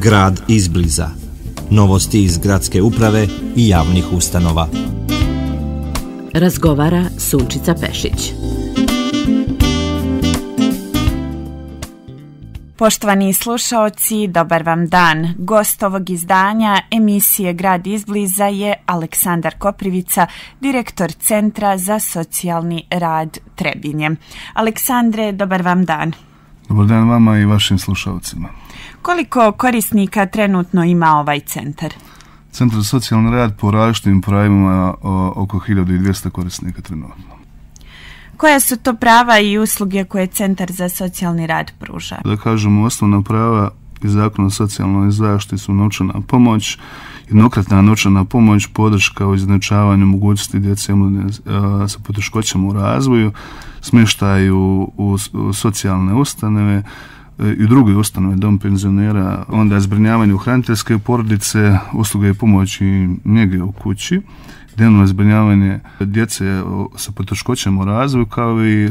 Grad izbliza. Novosti iz gradske uprave i javnih ustanova. Razgovara Sunčica Pešić. Poštovani slušaoci, dobar vam dan. Gost ovog izdanja emisije Grad izbliza je Aleksandar Koprivica, direktor Centra za socijalni rad Trebinje. Aleksandre, dobar vam dan. Dobar dan vama i vašim slušalcima. Koliko korisnika trenutno ima ovaj centar? Centar za socijalni rad po različitim pravima oko 1200 korisnika trenutno. Koje su to prava i usluge koje Centar za socijalni rad pruža? Da kažemo, osnovna prava i zakon o socijalnoj zaštiti su novčana pomoć, jednokratna novčana pomoć, podrška u izjednačavanju mogućnosti djece mladine e, sa poteškoćama u razvoju, smještaju u, u socijalne ustanove, i druge ustanove, dom penzionera, onda zbrinjavanje u hraniteljske porodice, usluge i pomoći njege u kući, dnevno zbrinjavanje djece sa poteškoćama u razvoju, kao i, e,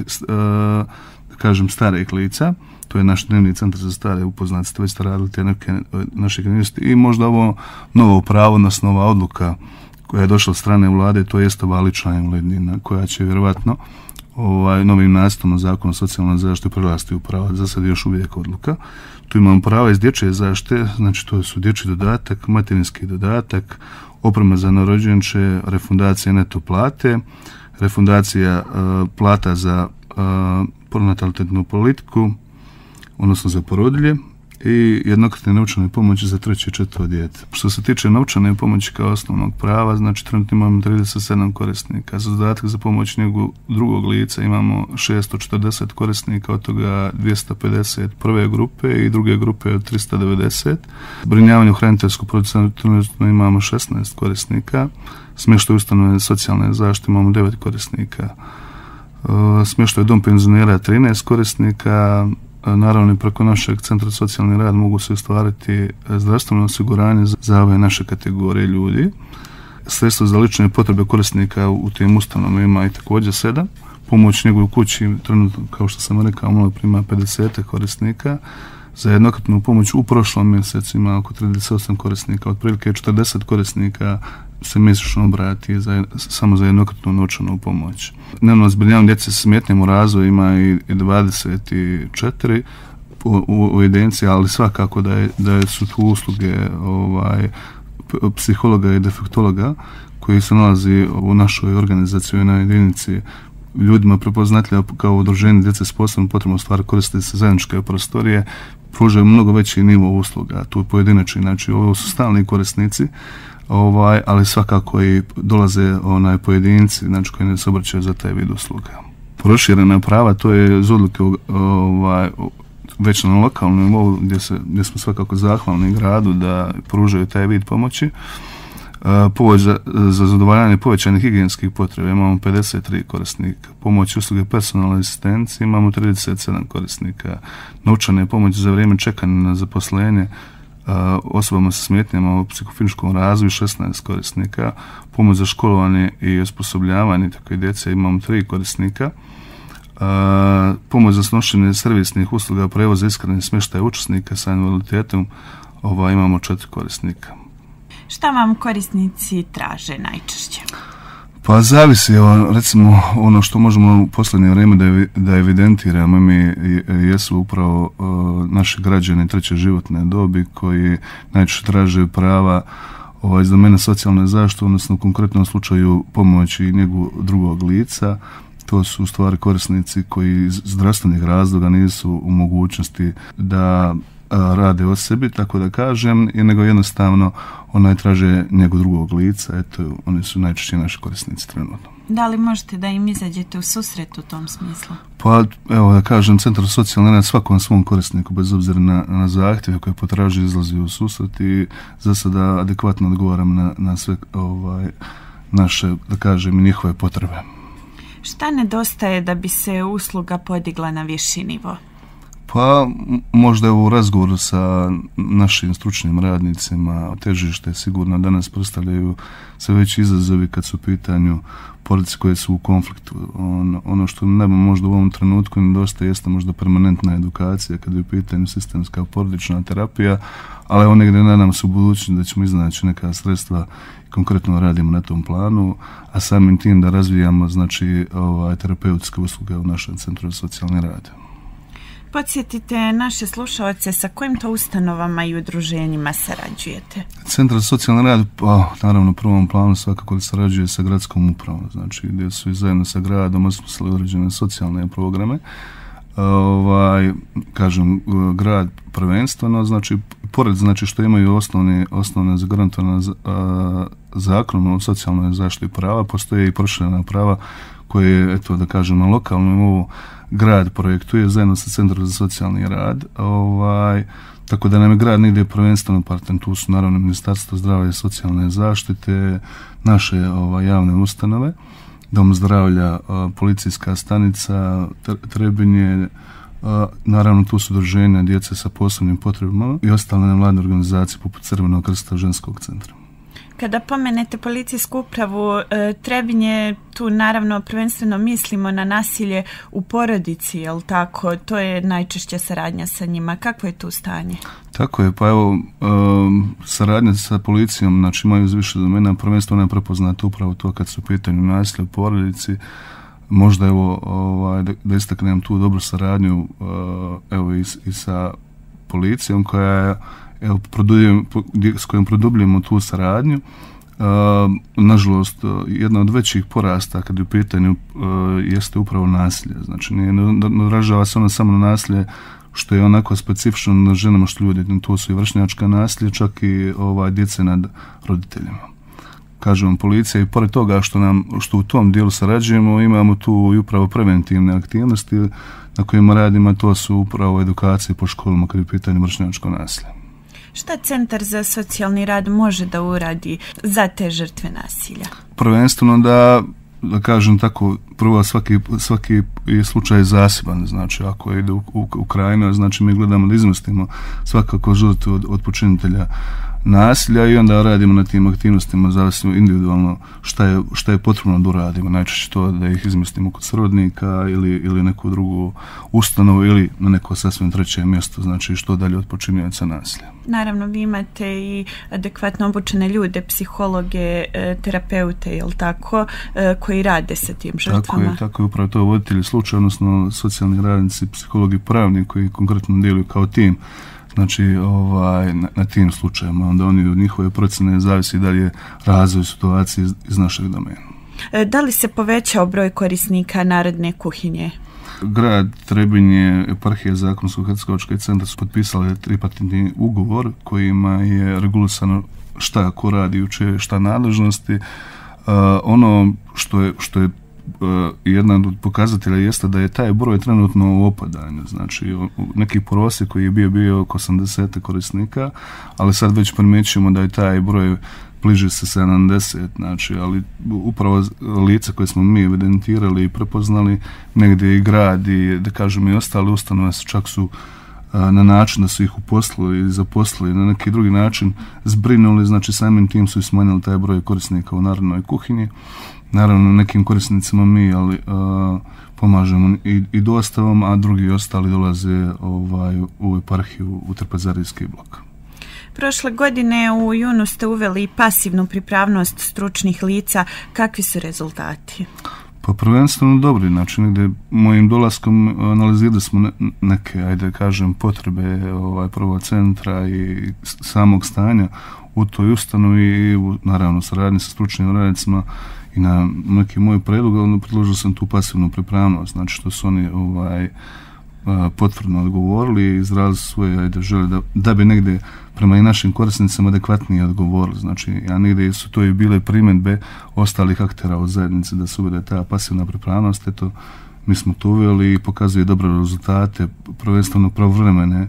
da kažem, starih lica. To je naš dnevni centar za stare, upoznati ste već radili te neke e, naše kreniste. I možda ovo novo pravo, nas nova odluka koja je došla od strane vlade, to je ova lična invalidnina koja će vjerovatno ovaj, novim nastavom zakona o socijalnoj zaštiti prerasti u Za sad još uvijek odluka. Tu imamo prava iz dječje zaštite, znači to su dječji dodatak, materinski dodatak, oprema za narođenče, refundacija neto plate, refundacija e, plata za e, pronatalitetnu politiku, odnosno za porodilje, i jednokratne naučane pomoći za treće i četvo djete. Što se tiče naučane pomoći kao osnovnog prava, znači trenutno imamo 37 korisnika. Za dodatak za pomoć njegu drugog lica imamo 640 korisnika, od toga 250 prve grupe i druge grupe od 390. Brinjavanje u hraniteljsku producentu imamo 16 korisnika. Smještaj ustanove socijalne zaštite imamo 9 korisnika. E, u dom penzionera 13 korisnika, naravno preko našeg centra socijalni rad mogu se ostvariti e, zdravstveno osiguranje za ove naše kategorije ljudi. Sredstvo za lične potrebe korisnika u tim ustanovima ima i također sedam. Pomoć njegovoj kući, trenutno, kao što sam rekao, malo prima 50 korisnika za jednokratnu pomoć u prošlom mjesecu ima oko 38 korisnika, otprilike 40 korisnika se mjesečno obrati za, samo za jednokratnu novčanu pomoć. Nemo zbrinjavam djece s smjetnjem u razvoju ima i 24 u, u, u evidenciji, ali svakako da, je, da su tu usluge ovaj, psihologa i defektologa koji se nalazi u našoj organizaciji na jedinici ljudima prepoznatljiva kao udruženje djece s posebnom potrebom stvari koristiti se zajedničke prostorije, pružaju mnogo veći nivo usluga, tu pojedinačni, znači ovo su stalni korisnici, ovaj, ali svakako i dolaze onaj pojedinci, znači koji ne se obraćaju za taj vid usluga. Proširena prava, to je iz odluke ovaj, već na lokalnom nivou gdje, se, gdje smo svakako zahvalni gradu da pružaju taj vid pomoći povoj za, za zadovoljanje povećanih higijenskih potreba. Imamo 53 korisnika. Pomoć usluge personalne asistencije imamo 37 korisnika. Naučane pomoć za vrijeme čekanja na zaposlenje osobama sa smetnjama u psihofiničkom razvoju 16 korisnika. Pomoć za školovanje i osposobljavanje tako i djece imamo 3 korisnika. pomoć za snošenje servisnih usluga, prevoz iskrenih smještaja učesnika sa invaliditetom ovaj, imamo četiri korisnika. Šta vam korisnici traže najčešće? Pa zavisi, recimo, ono što možemo u posljednje vreme da, da evidentiramo, mi jesu upravo uh, e, naše građane treće životne dobi koji najčešće traže prava ovaj, iz domena socijalne zaštite, odnosno u konkretnom slučaju pomoći i njegu drugog lica. To su stvari korisnici koji iz zdravstvenih razloga nisu u mogućnosti da rade o sebi, tako da kažem, nego jednostavno onaj traže njegov drugog lica, eto, oni su najčešće naši korisnici trenutno. Da li možete da im izađete u susret u tom smislu? Pa, evo, da kažem, Centar socijalne rad svakom svom korisniku, bez obzira na, na zahtjeve koje potraži, izlazi u susret i za sada adekvatno odgovaram na, na sve ovaj, naše, da kažem, njihove potrebe. Šta nedostaje da bi se usluga podigla na viši nivo? Pa možda u razgovoru sa našim stručnim radnicima težište sigurno danas predstavljaju sve veći izazovi kad su pitanju porodice koje su u konfliktu. On, ono što nema možda u ovom trenutku dosta jeste možda permanentna edukacija kad je u pitanju sistemska porodična terapija, ali on negdje nadam se u budućnosti da ćemo iznaći neka sredstva i konkretno radimo na tom planu, a samim tim da razvijamo znači, ovaj, terapeutske usluge u našem centru socijalne rade podsjetite naše slušalce sa kojim to ustanovama i udruženjima sarađujete? Centar za socijalni rad, pa, naravno, u prvom planu svakako da sarađuje sa gradskom upravom, znači gdje su i zajedno sa gradom osmislili određene socijalne programe. E, ovaj, kažem, grad prvenstveno, znači, pored znači što imaju osnovne, osnovne zagrantovane e, zakonom o socijalnoj zaštiti prava, postoje i proširena prava koje je, eto da kažem, na lokalnom ovo grad projektuje zajedno sa Centrom za socijalni rad. Ovaj, tako da nam je grad negdje prvenstveno partner, tu su naravno Ministarstvo zdravlja i socijalne zaštite, naše ovaj, javne ustanove, Dom zdravlja, policijska stanica, Trebinje, naravno tu su druženja djece sa posebnim potrebama i ostale vladne organizacije poput Crvenog krsta ženskog centra. Kada pomenete policijsku upravu, e, Trebinje, tu naravno prvenstveno mislimo na nasilje u porodici, je tako? To je najčešća saradnja sa njima. Kako je tu stanje? Tako je, pa evo, saradnja sa policijom, znači imaju iz do mene, prvenstveno je prepoznato upravo to kad su u pitanju nasilje u porodici, možda evo, ovaj, da, da istaknem tu dobru saradnju e, evo i, i sa policijom koja je evo, s kojom produbljujemo tu saradnju. E, nažalost, e, jedna od većih porasta kad je u pitanju e, jeste upravo nasilje. Znači, nije, ne odražava se ono samo na nasilje što je onako specifično na ženama što ljudi, to su i vršnjačka nasilje, čak i ovaj, djece nad roditeljima kažem policija i pored toga što nam što u tom dijelu sarađujemo imamo tu i upravo preventivne aktivnosti na kojima radimo to su upravo edukacije po školama kad je pitanje mršnjačko nasilje. Šta centar za socijalni rad može da uradi za te žrtve nasilja? Prvenstveno da da kažem tako, prvo svaki, svaki je slučaj zasiban, znači ako ide u, u, u krajinu, znači mi gledamo da izmestimo svakako žrtvu od, od počinitelja uh, nasilja i onda radimo na tim aktivnostima zavisno individualno šta je, šta je potrebno da uradimo. Najčešće to da ih izmislimo kod srodnika ili, ili neku drugu ustanovu ili na neko sasvim treće mjesto, znači što dalje od počinjenica nasilja. Naravno, vi imate i adekvatno obučene ljude, psihologe, e, terapeute, je tako, e, koji rade sa tim žrtvama? Tako je, tako je upravo to voditelji slučaj, odnosno socijalni radnici, psihologi, pravni koji konkretno djeluju kao tim znači ovaj, na, na tim slučajevima onda oni od njihove procene zavisi dalje razvoj situacije iz, iz našeg domena. E, da li se povećao broj korisnika narodne kuhinje? Grad Trebinje, je eparhija zakonskog i centra su potpisali tripartitni ugovor kojima je regulisano šta ko radi, uče, šta nadležnosti. Uh, ono što je, što je uh, e, jedan od pokazatelja jeste da je taj broj trenutno u opadanju. Znači, neki prose koji je bio, bio oko 80 korisnika, ali sad već primjećujemo da je taj broj bliži se 70, znači, ali upravo lice koje smo mi evidentirali i prepoznali, negdje i grad i, da kažem, i ostale su čak su e, na način da su ih uposlili i zaposlili na neki drugi način zbrinuli, znači samim tim su i smanjili taj broj korisnika u narodnoj kuhinji naravno nekim korisnicima mi, ali a, e, pomažemo i, i dostavom, a drugi ostali dolaze ovaj, u eparhiju ovaj u Trpazarijski blok. Prošle godine u junu ste uveli pasivnu pripravnost stručnih lica. Kakvi su rezultati? Pa prvenstveno dobri, znači negde mojim dolaskom e, analizirali smo neke, ajde kažem, potrebe ovaj, prvo centra i samog stanja u toj ustanovi i naravno saradnje sa stručnim radnicima i na neki moj predlog, ono predložio sam tu pasivnu pripravnost, znači što su oni ovaj, eh, potvrdno odgovorili i izrazili svoje da žele da, da bi negde prema i našim korisnicama adekvatnije odgovorili. Znači, a negde su to i bile primetbe ostalih aktera u zajednici da su uvede ta pasivna pripravnost. Eto, mi smo to uveli i pokazuje dobre rezultate, prvenstveno pravovremene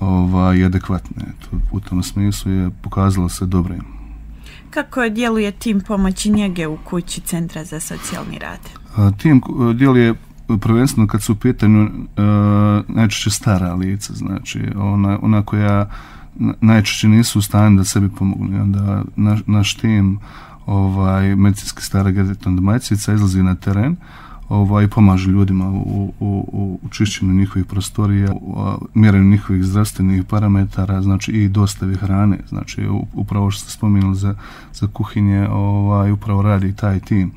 ovaj, adekvatne. Eto, u tom smislu je pokazalo se dobrim. Kako djeluje tim pomoći njege u kući Centra za socijalni rad? Tim e, djeluje prvenstveno kad su u pitanju e, najčešće stara lica, znači ona, ona koja najčešće nisu u stanju da sebi pomognu. Onda naš, naš tim ovaj, medicinski stara gazetna domaćica izlazi na teren, ovaj, pomažu ljudima u, u, u, u čišćenju njihovih prostorija, u, a, mjerenju njihovih zdravstvenih parametara, znači i dostavi hrane, znači upravo što ste spominjali za, za kuhinje, ovaj, upravo radi taj tim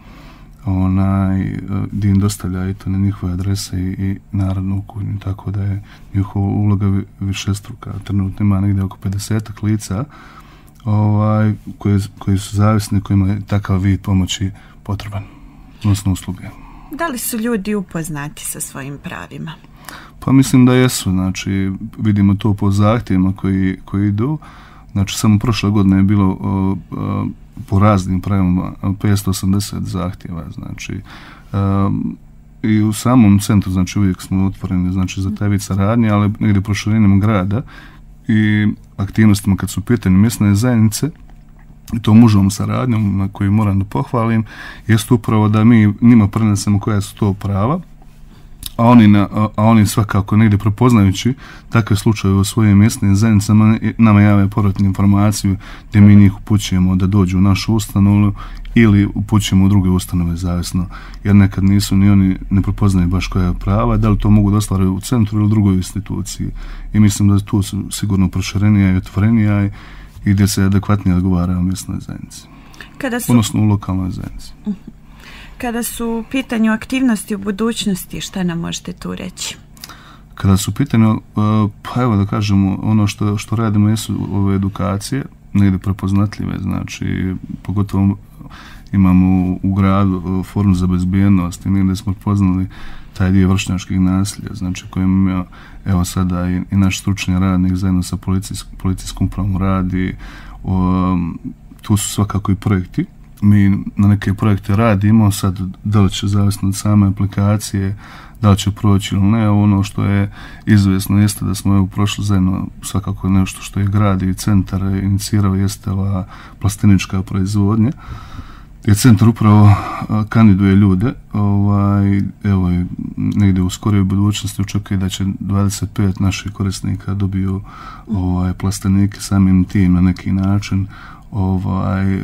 onaj din dostavlja i to na njihove adrese i, i narodnu kuhinju, tako da je njihova uloga više struka. Trenutno ima negde oko 50-ak lica ovaj, koje, koji su zavisni, kojima je takav vid pomoći potreban, odnosno usluge da li su ljudi upoznati sa svojim pravima? Pa mislim da jesu, znači vidimo to po zahtjevima koji, koji idu. Znači samo prošle godine je bilo o, o, po raznim pravima 580 zahtjeva, znači o, i u samom centru, znači uvijek smo otvoreni znači, za taj vid saradnje, ali negdje proširenjem grada i aktivnostima kad su pitanje mjesne zajednice, i to mužom saradnjom na koju moram da pohvalim, jeste upravo da mi njima prenesemo koja su to prava, a oni, na, a oni svakako negdje prepoznajući takve slučaje u svojim mjestnim zajednicama nama jave povratnu informaciju gdje mi njih upućujemo da dođu u našu ustanovu ili upućujemo u druge ustanove zavisno jer nekad nisu ni oni ne prepoznaju baš koja je prava da li to mogu da u centru ili u drugoj instituciji i mislim da tu su sigurno proširenija i otvorenija i i gdje se adekvatnije odgovara u mjestnoj zajednici. Kada su... Odnosno u lokalnoj zajednici. Mhm. Kada su pitanje pitanju aktivnosti u budućnosti, šta nam možete tu reći? Kada su pitanje, pa evo da kažemo, ono što, što radimo jesu ove edukacije, negde prepoznatljive, znači, pogotovo imamo u gradu e, formu za bezbijenost i negde smo poznali taj dio vršnjačkih nasilja, znači kojim evo sada i, i naš stručni radnik zajedno sa policijs, policijskom upravom radi, o, um, tu su svakako i projekti. Mi na neke projekte radimo, sad da li će zavisno od same aplikacije, da li će proći ili ne, ono što je izvesno jeste da smo evo prošli zajedno svakako nešto što je grad i centar inicirao jeste ova plastinička proizvodnja je centar upravo kandiduje ljude. Ovaj, evo je, negde u skoroj budućnosti očekuje da će 25 naših korisnika dobiju ovaj, plastenike samim tim na neki način ovaj,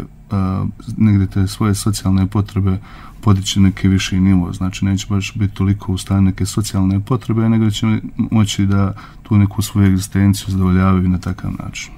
negde te svoje socijalne potrebe podići neki viši nivo. Znači, neće baš biti toliko u stanju neke socijalne potrebe, nego će moći da tu neku svoju egzistenciju zadovoljavaju na takav način.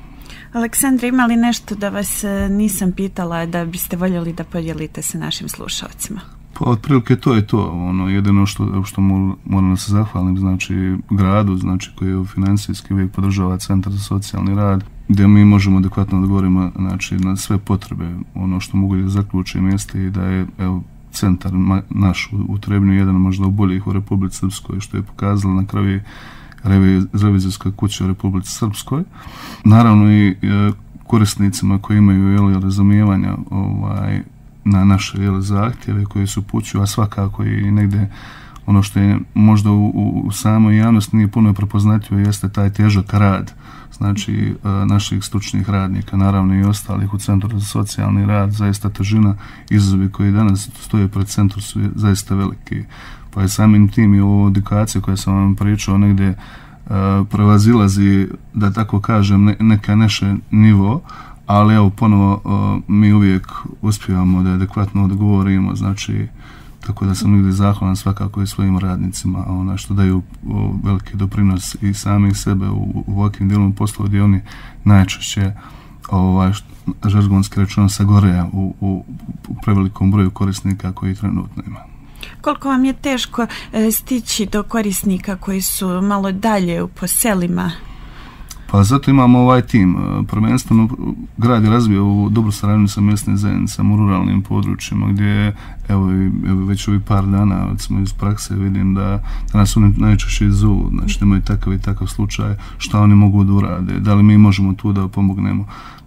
Aleksandra, ima li nešto da vas e, nisam pitala da biste voljeli da podijelite sa našim slušalcima? Pa otprilike to je to, ono jedino što, što moram da se zahvalim, znači gradu, znači koji je financijski uvijek podržava Centar za socijalni rad, gdje mi možemo adekvatno odgovorimo znači, na sve potrebe. Ono što mogu da zaključim jeste da je evo, centar ma, naš u, Trebnju jedan možda u boljih u Republici Srpskoj, što je pokazalo na kraju revizorska kuća u Republici Srpskoj. Naravno i e, korisnicima koji imaju jeli, razumijevanja ovaj, na naše jeli, zahtjeve koje su puću, a svakako i negde ono što je možda u, u, u samoj javnosti nije puno prepoznatljivo jeste taj težak rad znači e, naših stručnih radnika, naravno i ostalih u Centru za socijalni rad, zaista težina izazove koji danas stoje pred centru su zaista velike. Pa je samim tim i ovo edukacija koja sam vam pričao negde e, prevazilazi, da tako kažem, neka neše nivo, ali evo ponovo e, mi uvijek uspijevamo da adekvatno odgovorimo, znači tako da sam negdje zahvalan svakako i svojim radnicima ona, što daju veliki doprinos i samih sebe u, u ovakvim dijelom posla gdje oni najčešće ovaj, žargonski rečeno sa gore u, u, u prevelikom broju korisnika koji trenutno ima. Koliko vam je teško e, stići do korisnika koji su malo dalje u poselima? Pa zato imamo ovaj tim. E, prvenstveno grad je razvio ovu dobru saradnju sa mjestnim zajednicama u ruralnim područjima gdje evo, evo već ovih par dana već smo iz prakse vidim da, da nas oni najčešće zovu. Znači nemaju takav i takav slučaj šta oni mogu da urade. Da li mi možemo tu da pomognemo.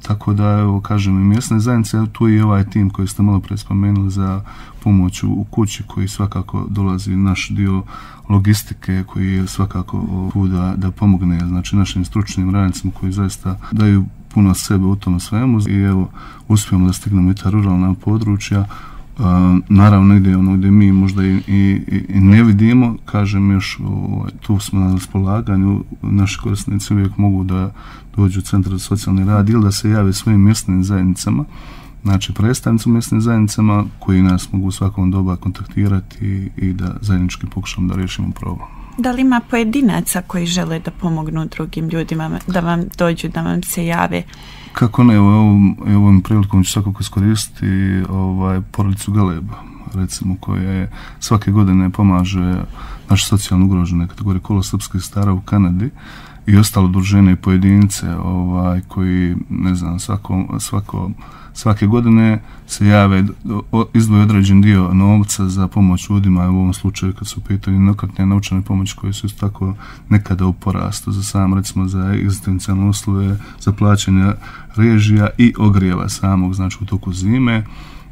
Tako da evo kažem i mjestne zajednice tu je i ovaj tim koji ste malo pre spomenuli za pomoć u, u kući koji svakako dolazi naš dio logistike koji je svakako u da da pomogne znači našim stručnim radnicima koji zaista daju puno sebe u tom svemu i evo uspijemo da stignemo i ta ruralna područja Uh, naravno ide ono gdje mi možda i, i, i ne vidimo, kažem još ovaj, tu smo na raspolaganju, naši korisnici uvijek mogu da dođu u centar za socijalni rad ili da se jave svojim mjestnim zajednicama znači predstavnicu mjesnim zajednicama koji nas mogu u svakom doba kontaktirati i da zajednički pokušamo da rješimo problem. Da li ima pojedinaca koji žele da pomognu drugim ljudima, da vam dođu, da vam se jave? Kako ne, ovom, ovom prilikom ću svakako iskoristiti ovaj, porodicu Galeba, recimo, koja je svake godine pomaže naše socijalno ugrožene kategorije Kola srpske stara u Kanadi i ostalo druženje i pojedince ovaj, koji, ne znam, svako, svako svake godine se jave, izdvoje određen dio novca za pomoć ljudima, u ovom slučaju kad su u pitanju nekakne naučane pomoći koje su tako nekada u porastu za sam, recimo za egzistencijalne uslove, za plaćanje režija i ogrijeva samog, znači u toku zime.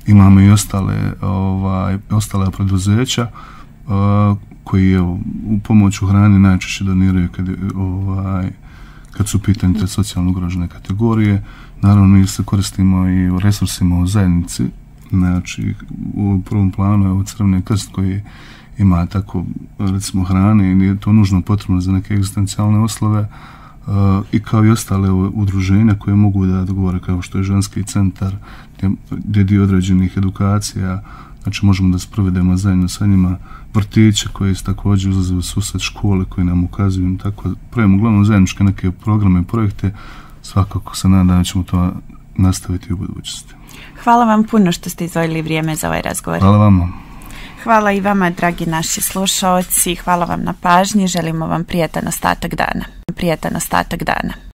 Imamo i ostale, ovaj, ostale preduzeća koji je u pomoć u hrani najčešće doniraju kad, ovaj, kad su pitanje te socijalno ugrožene kategorije. Naravno, mi se koristimo i u resursima u zajednici, znači u prvom planu je ovo crveni krst koji ima tako, recimo, hrane i nije to nužno potrebno za neke egzistencijalne oslove eh, i kao i ostale udruženja koje mogu da odgovore kao što je ženski centar gdje, gdje dio određenih edukacija znači možemo da sprovedemo zajedno sa njima vrtiće koje se također uzaze u susad škole koje nam ukazuju tako pravimo uglavnom zajedničke neke programe i projekte svakako se nadam da ćemo to nastaviti u budućnosti. Hvala vam puno što ste izvojili vrijeme za ovaj razgovor. Hvala vam. Hvala i vama, dragi naši slušaoci. Hvala vam na pažnji. Želimo vam prijetan ostatak dana. Prijetan ostatak dana.